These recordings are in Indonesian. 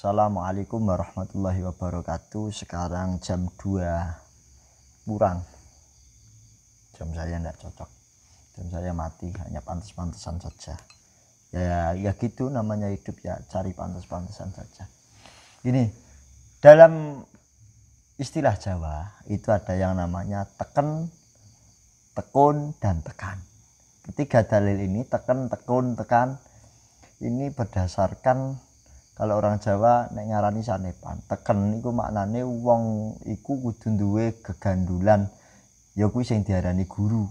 Assalamualaikum warahmatullahi wabarakatuh sekarang jam 2 kurang jam saya tidak cocok jam saya mati hanya pantas-pantesan saja ya ya gitu namanya hidup ya cari pantas-pantesan saja ini dalam istilah Jawa itu ada yang namanya teken tekun dan tekan ketiga dalil ini teken tekun tekan ini berdasarkan kalau orang Jawa nek ngarani sanepan teken iku maknane wong iku kudu duwe kegandulan, ya kuwi sing diarani guru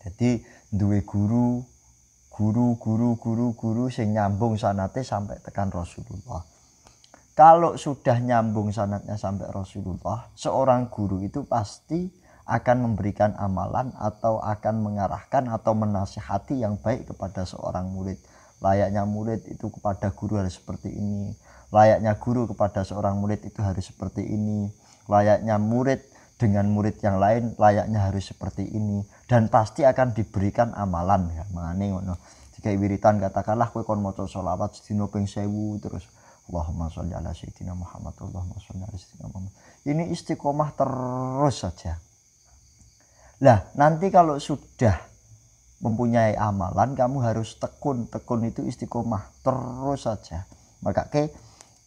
jadi duwe guru guru guru guru guru sing nyambung sanate sampai tekan Rasulullah kalau sudah nyambung sanatnya sampai Rasulullah seorang guru itu pasti akan memberikan amalan atau akan mengarahkan atau menasihati yang baik kepada seorang murid layaknya murid itu kepada guru harus seperti ini layaknya guru kepada seorang murid itu harus seperti ini layaknya murid dengan murid yang lain layaknya harus seperti ini dan pasti akan diberikan amalan ya mengani ngono jika wiritan katakanlah kue kon maca selawat sedina ping terus Allahumma sholli ala sayyidina Muhammad Allahumma sholli ala sayyidina Muhammad ini istiqomah terus saja lah nanti kalau sudah mempunyai amalan kamu harus tekun tekun itu istiqomah terus saja maka ke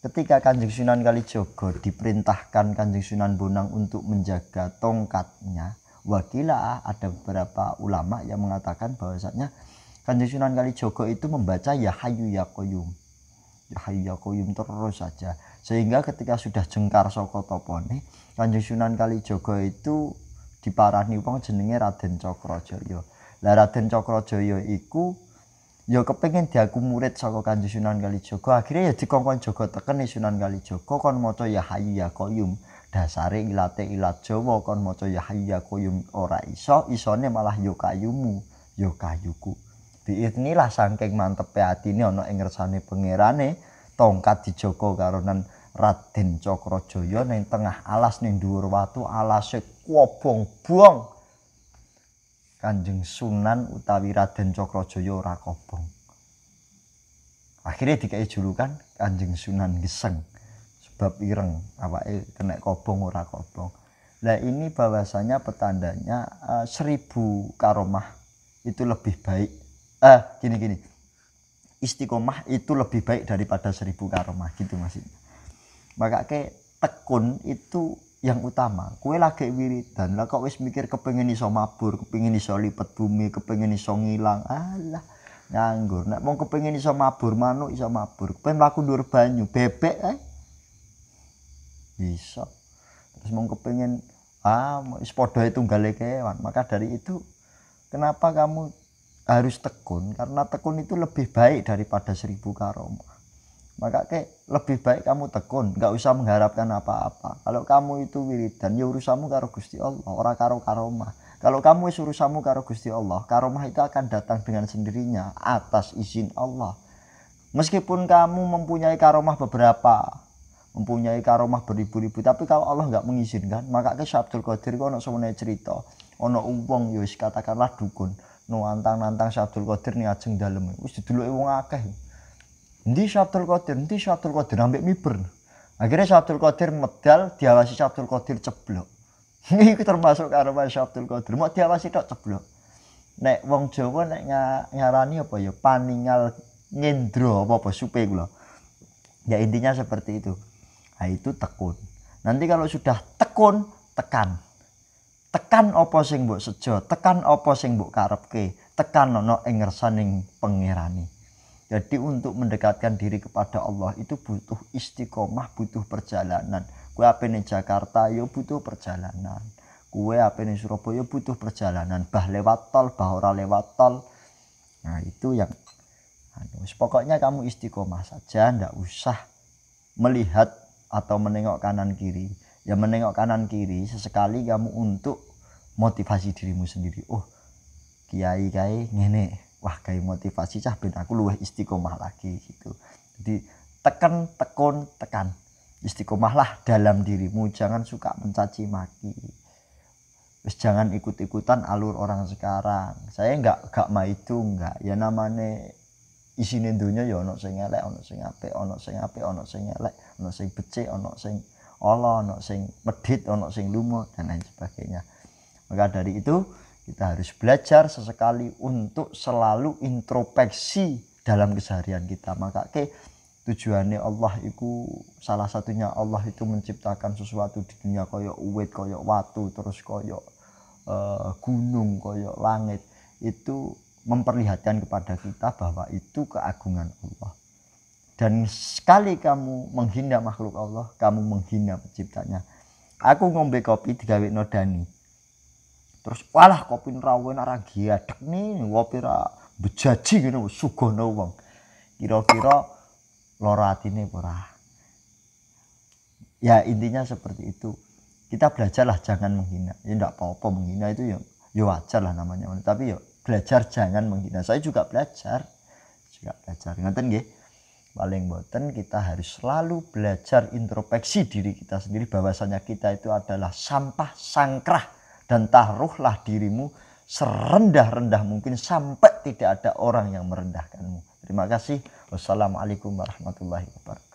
ketika kanjeng sunan kalijogo diperintahkan kanjeng sunan bonang untuk menjaga tongkatnya wakilah ada beberapa ulama yang mengatakan bahwasanya kanjeng sunan kalijogo itu membaca ya hayu ya koyum ya hayu ya koyum terus saja sehingga ketika sudah jengkar soko topone kanjeng sunan kalijogo itu diparani wong jenenge raden cokrojoyo lah Raden Cakrajaya iku ya kepengin diaku murid saka Kanjeng Sunan Kalijaga. Akhire ya dikongkon Jaga teken Sunan Kalijaga kon maca ya Hayyu ya Qayyum. Dasare ilate ilat Jawa kon maca ya Hayyu ya Qayyum ora iso, isone malah yo ya kayumu, yo ya kayuku. Biidnilah saking mantepe atine ana ing ngersane pangerane tongkat dijaga karonan Raden Cakrajaya ning tengah alas ning dhuwur watu alase kobong-bong. Kanjeng Sunan utawi Raden Cokrojoyo Rakobong. Akhirnya dikai julukan Kanjeng Sunan Geseng sebab ireng awake kena kobong ora kobong. Nah ini bahwasanya petandanya uh, seribu karomah itu lebih baik. Eh uh, gini gini istiqomah itu lebih baik daripada seribu karomah gitu maksudnya. Maka ke tekun itu yang utama kue lagi wiridan lah kok wis mikir kepengen iso mabur kepengen iso lipat bumi kepengen iso ngilang alah nganggur nek mau kepengen iso mabur manuk iso mabur kepengen laku ndur banyu bebek eh bisa terus ah, mau kepengen ah wis padha tunggale kewan maka dari itu kenapa kamu harus tekun karena tekun itu lebih baik daripada seribu karomah maka kayak lebih baik kamu tekun nggak usah mengharapkan apa-apa kalau kamu itu wiridan ya urusamu karo Gusti Allah ora karo karomah kalau kamu urusamu karo Gusti Allah karomah itu akan datang dengan sendirinya atas izin Allah meskipun kamu mempunyai karomah beberapa mempunyai karomah beribu-ribu tapi kalau Allah nggak mengizinkan maka ke Abdul Qadir kono semuanya cerita ono umpong yus ya katakanlah dukun nuantang nantang Abdul Qadir nih ajeng dalem wis dulu wong akeh Ndi Syabdul Qadir, ndi Syabdul Qadir ambek miber. Akhirnya Syabdul Qadir medal diawasi Syabdul Qadir ceblok. Iku termasuk karo Syabdul Qadir. Mau diawasi tok ceblok. Nek wong Jawa nek nyarani apa ya paningal ngendro apa apa supe kula. Ya intinya seperti itu. Nah, itu tekun. Nanti kalau sudah tekun, tekan. Tekan apa sing mbok sejo, tekan apa sing mbok karepke, tekan ana ing ngersaning pangerane. Jadi untuk mendekatkan diri kepada Allah itu butuh istiqomah, butuh perjalanan. Kue apa nih Jakarta, yo ya butuh perjalanan. Kue apa nih Surabaya ya butuh perjalanan. Bah lewat tol, bah ora lewat tol. Nah itu yang anu, Pokoknya kamu istiqomah saja, ndak usah melihat atau menengok kanan kiri. Ya menengok kanan kiri sesekali kamu untuk motivasi dirimu sendiri. Oh, kiai kiai nenek wah kayak motivasi cah ben aku luwih istiqomah lagi gitu jadi tekan tekun tekan istiqomahlah dalam dirimu jangan suka mencaci maki Terus jangan ikut-ikutan alur orang sekarang saya nggak nggak mau itu nggak ya namanya isine dunia ya ono sing elek ono sing apik ono sing apik ono sing elek ono sing becik ono sing ala ono sing medhit ono sing lumo dan lain sebagainya maka dari itu kita harus belajar sesekali untuk selalu introspeksi dalam keseharian kita. Maka ke tujuannya Allah itu salah satunya Allah itu menciptakan sesuatu di dunia koyok uwet koyok watu terus koyok uh, gunung koyok langit itu memperlihatkan kepada kita bahwa itu keagungan Allah dan sekali kamu menghina makhluk Allah kamu menghina penciptanya aku ngombe kopi digawe nodani terus walah kopi rawen ora giadek nih kopi ra bejaji ngene sugono wong kira-kira loro atine ora ya intinya seperti itu kita belajarlah jangan menghina ya enggak apa-apa menghina itu ya ya wajar lah namanya tapi ya belajar jangan menghina saya juga belajar juga belajar ngeten nggih paling boten kita harus selalu belajar introspeksi diri kita sendiri bahwasanya kita itu adalah sampah sangkrah dan taruhlah dirimu serendah-rendah mungkin sampai tidak ada orang yang merendahkanmu. Terima kasih. Wassalamualaikum warahmatullahi wabarakatuh.